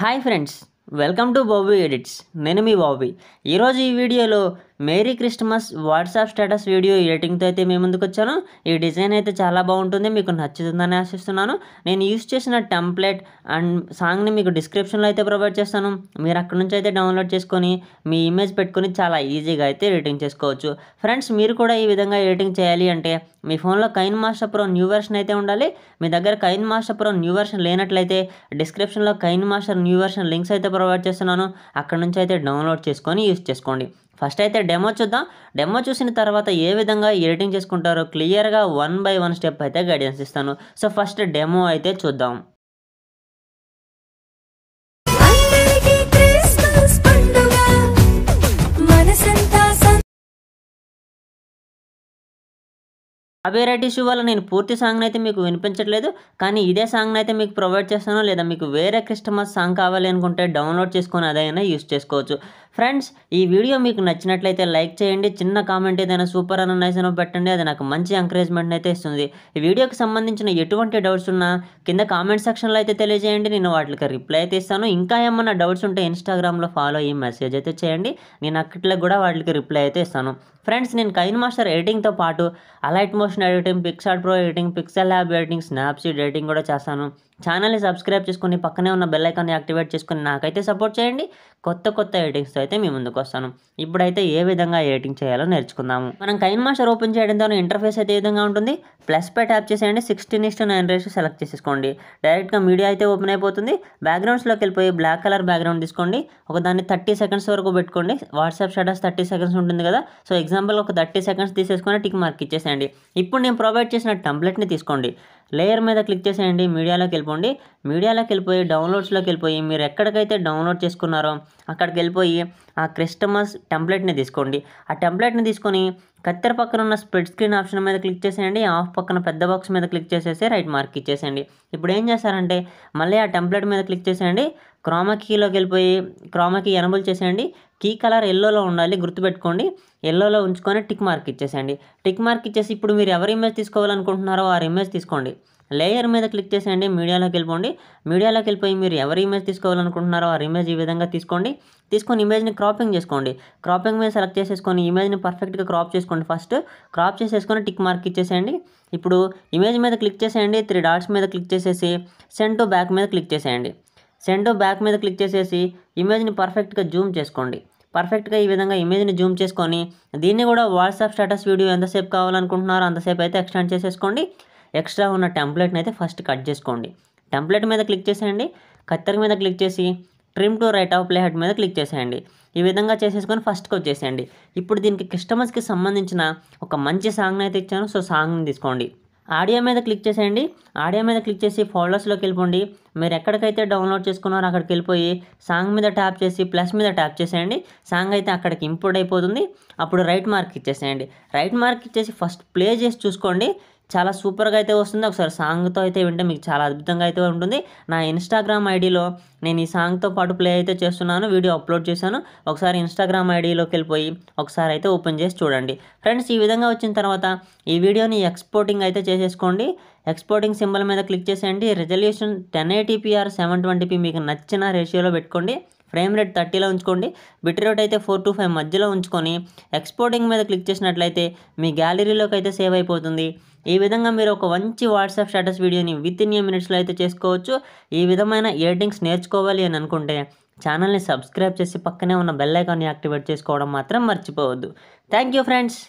hi friends welcome to Bobby edits నేను మీ Bobby ఈరోజు ఈ వీడియోలో merry Christmas WhatsApp status video ఎడిటింగ్తో అయితే మేము ముందుకు వచ్చాను ఈ డిజైన్ అయితే చాలా బాగుంటుంది మీకు నచ్చుతుందని ఆశిస్తున్నాను నేను యూస్ చేసిన టెంప్లెట్ అండ్ సాంగ్ని మీకు డిస్క్రిప్షన్లో అయితే ప్రొవైడ్ చేస్తాను మీరు అక్కడ నుంచి అయితే డౌన్లోడ్ చేసుకొని మీ ఇమేజ్ పెట్టుకొని చాలా ఈజీగా అయితే ఎడిటింగ్ చేసుకోవచ్చు ఫ్రెండ్స్ మీరు కూడా ఈ విధంగా ఎడిటింగ్ చేయాలి అంటే మీ ఫోన్లో KineMaster pro new version అయితే ఉండాలి మీ దగ్గర KineMaster pro new version లేనట్లయితే డిస్క్రిప్షన్లో KineMaster new version links అయితే ప్రొవైడ్ చేస్తున్నాను అక్కడ నుంచి అయితే డౌన్లోడ్ చేసుకొని యూస్ చేసుకోండి ఫస్ట్ అయితే డెమో చూద్దాం డెమో చూసిన తర్వాత ఏ విధంగా ఎడిటింగ్ చేసుకుంటారో క్లియర్గా వన్ బై వన్ స్టెప్ అయితే గైడెన్స్ ఇస్తాను సో ఫస్ట్ డెమో అయితే చూద్దాం రైట్ ఇష్యూ వల్ల నేను పూర్తి సాంగ్ని అయితే మీకు వినిపించట్లేదు కానీ ఇదే సాంగ్ని అయితే మీకు ప్రొవైడ్ చేస్తాను లేదా మీకు వేరే క్రిస్టమస్ సాంగ్ కావాలి అనుకుంటే డౌన్లోడ్ చేసుకొని అదైనా యూస్ చేసుకోవచ్చు ఫ్రెండ్స్ ఈ వీడియో మీకు నచ్చినట్లయితే లైక్ చేయండి చిన్న కామెంట్ ఏదైనా సూపర్ అని నైసనో పెట్టండి అది నాకు మంచి ఎంకరేజ్మెంట్ అయితే ఇస్తుంది ఈ వీడియోకి సంబంధించిన ఎటువంటి డౌట్స్ ఉన్నా కింద కామెంట్ సెక్షన్లో అయితే తెలియజేయండి నేను వాటికి రిప్లై అయితే ఇస్తాను ఇంకా ఏమన్నా డౌట్స్ ఉంటే ఇన్స్టాగ్రామ్లో ఫాలో అయ్యి మెసేజ్ అయితే చేయండి నేను అక్కడికి కూడా వాటికి రిప్లై అయితే ఇస్తాను ఫ్రెండ్స్ నేను కైన్ మాస్టర్ ఎడిటింగ్తో పాటు Alight Motion motion editing PicsArt pro editing Pixel Lab editing Snapseed editing కూడా చేస్తాను ఛానల్ని సబ్స్క్రైబ్ చేసుకుని పక్కనే ఉన్న బెల్ ఐకాన్ని యాక్టివేట్ చేసుకుని నాకైతే సపోర్ట్ చేయండి కొత్త కొత్త ఎడిటింగ్స్తో అయితే మీ ముందుకు వస్తాను ఇప్పుడైతే ఏ విధంగా ఎడిటింగ్ చేయాలో నేర్చుకుందాము మనం కైన్ మాస్టర్ ఓపెన్ చేయడం ద్వారా ఇంటర్ఫేస్ అయితే ఏ విధంగా ఉంటుంది ప్లస్ పై ట్యాప్ చేసేయండి sixteen is to nine ratio select చేసేసుకోండి డైరెక్ట్గా మీడియా అయితే ఓపెన్ అయిపోతుంది బ్యాక్గ్రౌండ్స్లోకి వెళ్ళిపోయి బ్లాక్ కలర్ బ్యాక్గ్రౌండ్ తీసుకోండి ఒక దాన్ని థర్టీ సెకండ్స్ వరకు పెట్టుకోండి వాట్సాప్ షటర్స్ థర్టీ సెకండ్స్ ఉంటుంది కదా సో ఎగ్జాంపుల్ ఒక థర్టీ సెకండ్స్ తీసేసుకొని టిక్ మార్క్ ఇచ్చేసేయండి ఇప్పుడు నేను ప్రొవైడ్ చేసిన టెంప్లెట్ని తీసుకోండి లేయర్ మీద క్లిక్ చేసేయండి మీడియాలోకి వెళ్ళిపోండి మీడియాలోకి వెళ్ళిపోయి డౌన్లోడ్స్లోకి వెళ్ళిపోయి మీరు ఎక్కడికైతే డౌన్లోడ్ చేసుకున్నారో అక్కడికి వెళ్ళిపోయి ఆ క్రిస్టమస్ టెంప్లెట్ని తీసుకోండి ఆ టెంప్లెట్ని తీసుకొని కత్తెర పక్కన ఉన్న స్ప్రెడ్ స్క్రీన్ ఆప్షన్ మీద క్లిక్ చేసేయండి ఆఫ్ పక్కన పెద్ద బాక్స్ మీద క్లిక్ చేసేసి రైట్ మార్క్ ఇచ్చేసేయండి ఇప్పుడు ఏం చేస్తారంటే మళ్ళీ ఆ టెంప్లెట్ మీద క్లిక్ చేసేయండి క్రోమా కీలోకి వెళ్ళిపోయి క్రోమా కీ ఎనబుల్ చేసేయండి కీ కలర్ ఎల్లోలో ఉండాలి గుర్తుపెట్టుకోండి ఎల్లోలో ఉంచుకొని టిక్ మార్క్ ఇచ్చేసేయండి టిక్ మార్క్ ఇచ్చేసి ఇప్పుడు మీరు ఎవరి ఇమేజ్ తీసుకోవాలనుకుంటున్నారో వారి ఇమేజ్ తీసుకోండి లేయర్ మీద క్లిక్ చేసేయండి మీడియాలోకి వెళ్ళిపోండి మీడియాలోకి వెళ్ళిపోయి మీరు ఎవరి ఇమేజ్ తీసుకోవాలనుకుంటున్నారో ఆ ఇమేజ్ ఈ విధంగా తీసుకోండి తీసుకొని ఇమేజ్ని క్రాపింగ్ చేసుకోండి క్రాపింగ్ మీద సెలెక్ట్ చేసేసుకొని ఇమేజ్ని పర్ఫెక్ట్గా క్రాప్ చేసుకోండి ఫస్ట్ క్రాప్ చేసేసుకొని టిక్ మార్క్ ఇచ్చేసేయండి ఇప్పుడు ఇమేజ్ మీద క్లిక్ చేసేయండి త్రీ డాట్స్ మీద క్లిక్ చేసేసి సెంటు బ్యాక్ మీద క్లిక్ చేసేయండి సెంటు బ్యాక్ మీద క్లిక్ చేసేసి ఇమేజ్ని పర్ఫెక్ట్గా జూమ్ చేసుకోండి పర్ఫెక్ట్గా ఈ విధంగా ఇమేజ్ని జూమ్ చేసుకొని దీన్ని కూడా వాట్సాప్ స్టేటస్ వీడియో ఎంతసేపు కావాలనుకుంటున్నారో అంతసేపు అయితే ఎక్స్టెండ్ చేసేసుకోండి ఎక్స్ట్రా ఉన్న టెంప్లెట్ని అయితే ఫస్ట్ కట్ చేసుకోండి టెంప్లెట్ మీద క్లిక్ చేసేయండి కత్తెర మీద క్లిక్ చేసి trim to right of head మీద క్లిక్ చేసేయండి ఈ విధంగా చేసేసుకొని ఫస్ట్కి వచ్చేసేయండి ఇప్పుడు దీనికి కస్టమర్స్కి సంబంధించిన ఒక మంచి సాంగ్ని అయితే ఇచ్చాను సో సాంగ్ని తీసుకోండి ఆడియో మీద క్లిక్ చేసేయండి ఆడియో మీద క్లిక్ చేసి ఫోల్డర్స్లోకి వెళ్ళిపోండి మీరు ఎక్కడికైతే డౌన్లోడ్ చేసుకున్నారో అక్కడికి వెళ్ళిపోయి సాంగ్ మీద ట్యాప్ చేసి ప్లస్ మీద ట్యాప్ చేసేయండి సాంగ్ అయితే అక్కడికి ఇంపోర్ట్ అయిపోతుంది అప్పుడు రైట్ మార్క్ ఇచ్చేసేయండి రైట్ మార్క్ ఇచ్చేసి ఫస్ట్ ప్లే చేసి చూసుకోండి చాలా సూపర్గా అయితే వస్తుంది ఒకసారి సాంగ్తో అయితే వింటే మీకు చాలా అద్భుతంగా అయితే ఉంటుంది నా ఇన్స్టాగ్రామ్ ఐడిలో నేను ఈ సాంగ్తో పాటు ప్లే అయితే చేస్తున్నాను వీడియో అప్లోడ్ చేశాను ఒకసారి ఇన్స్టాగ్రామ్ ఐడిలోకి వెళ్ళిపోయి ఒకసారి అయితే ఓపెన్ చేసి చూడండి ఫ్రెండ్స్ ఈ విధంగా వచ్చిన తర్వాత ఈ వీడియోని ఎక్స్పోర్టింగ్ అయితే చేసేసుకోండి ఎక్స్పోర్టింగ్ సింబల్ మీద క్లిక్ చేసేయండి resolution ten eighty p or seven twenty p మీకు నచ్చిన రేషియోలో పెట్టుకోండి ఫ్రేమ్ రేట్ థర్టీలో ఉంచుకోండి బిట్ రేట్ అయితే ఫోర్ టు ఫైవ్ మధ్యలో ఉంచుకొని ఎక్స్పోర్టింగ్ మీద క్లిక్ చేసినట్లయితే మీ గ్యాలరీలోకి అయితే సేవ్ అయిపోతుంది ఈ విధంగా మీరు ఒక మంచి వాట్సాప్ స్టేటస్ వీడియోని విత్ ఇన్ ఏ మినిట్స్లో అయితే చేసుకోవచ్చు ఈ విధమైన ఎడిటింగ్స్ నేర్చుకోవాలి అని అనుకుంటే ఛానల్ని సబ్స్క్రైబ్ చేసి పక్కనే ఉన్న బెల్ ఐకాన్ని యాక్టివేట్ చేసుకోవడం మాత్రం మర్చిపోవద్దు థ్యాంక్ యూ ఫ్రెండ్స్